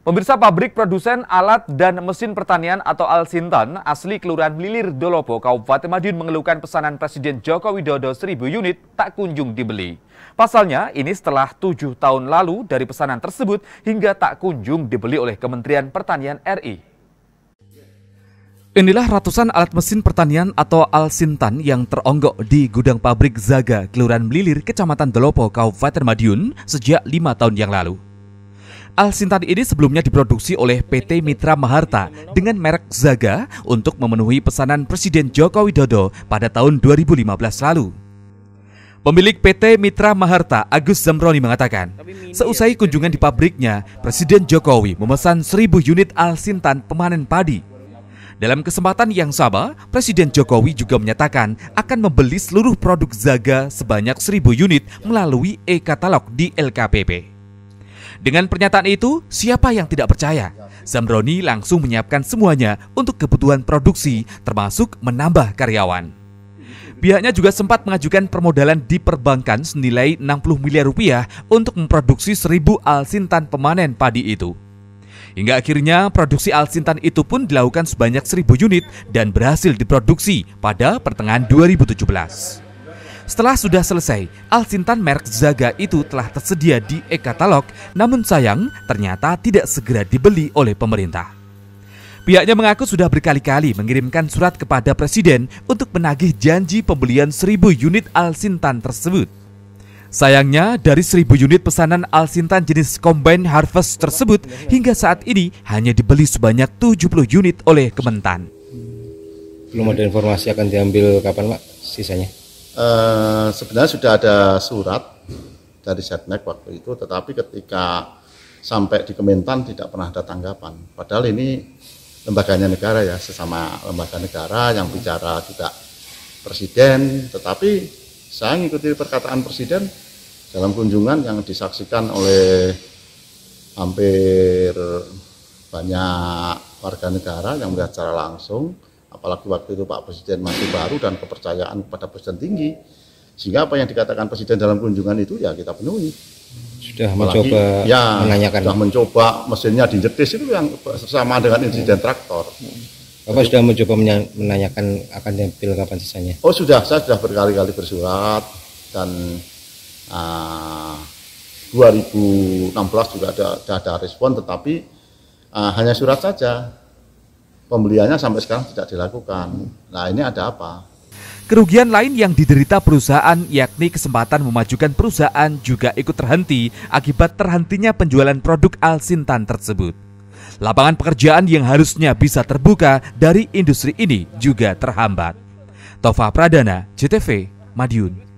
Pemirsa pabrik produsen alat dan mesin pertanian atau Alsintan asli Kelurahan Lilir Dolopo, Kabupaten Madiun mengeluhkan pesanan Presiden Joko Widodo 1000 unit tak kunjung dibeli. Pasalnya ini setelah tujuh tahun lalu dari pesanan tersebut hingga tak kunjung dibeli oleh Kementerian Pertanian RI. Inilah ratusan alat mesin pertanian atau Alsintan yang teronggok di gudang pabrik Zaga, Kelurahan Melilir, Kecamatan Dolopo, Kabupaten Madiun sejak lima tahun yang lalu. Alsintan ini sebelumnya diproduksi oleh PT Mitra Maharta dengan merek Zaga untuk memenuhi pesanan Presiden Joko Widodo pada tahun 2015 lalu. Pemilik PT Mitra Maharta Agus Zamroni mengatakan, seusai kunjungan di pabriknya, Presiden Jokowi memesan 1000 unit Alsintan pemanen padi. Dalam kesempatan yang sama, Presiden Jokowi juga menyatakan akan membeli seluruh produk Zaga sebanyak 1000 unit melalui e-katalog di LKPP. Dengan pernyataan itu, siapa yang tidak percaya? Zamroni langsung menyiapkan semuanya untuk kebutuhan produksi, termasuk menambah karyawan. Pihaknya juga sempat mengajukan permodalan di perbankan senilai 60 miliar rupiah untuk memproduksi 1000 alsintan pemanen padi itu. Hingga akhirnya produksi alsintan itu pun dilakukan sebanyak 1000 unit dan berhasil diproduksi pada pertengahan 2017. Setelah sudah selesai, Alsintan merek Zaga itu telah tersedia di e-katalog, namun sayang ternyata tidak segera dibeli oleh pemerintah. Pihaknya mengaku sudah berkali-kali mengirimkan surat kepada Presiden untuk menagih janji pembelian 1000 unit Alsintan tersebut. Sayangnya, dari 1000 unit pesanan Alsintan jenis Combine Harvest tersebut hingga saat ini hanya dibeli sebanyak 70 unit oleh Kementan. Belum ada informasi akan diambil kapan, Pak, sisanya? Eh, sebenarnya sudah ada surat dari setnek waktu itu, tetapi ketika sampai di Kementan tidak pernah ada tanggapan. Padahal ini lembaganya negara ya, sesama lembaga negara yang bicara juga presiden, tetapi saya mengikuti perkataan presiden dalam kunjungan yang disaksikan oleh hampir banyak warga negara yang melihat secara langsung apalagi waktu itu Pak Presiden masih baru dan kepercayaan kepada Presiden tinggi sehingga apa yang dikatakan Presiden dalam kunjungan itu ya kita penuhi sudah apalagi, mencoba ya, menanyakan sudah mencoba mesinnya dijetis itu yang sama dengan insiden traktor Bapak Jadi, sudah mencoba menanyakan akan diambil kapan sisanya oh sudah saya sudah berkali-kali bersurat dan uh, ah, 2016 juga ada, ada, ada respon tetapi uh, hanya surat saja pembeliannya sampai sekarang tidak dilakukan. Nah ini ada apa? Kerugian lain yang diderita perusahaan yakni kesempatan memajukan perusahaan juga ikut terhenti akibat terhentinya penjualan produk Alsintan tersebut. Lapangan pekerjaan yang harusnya bisa terbuka dari industri ini juga terhambat. Tova Pradana, JTV, Madiun.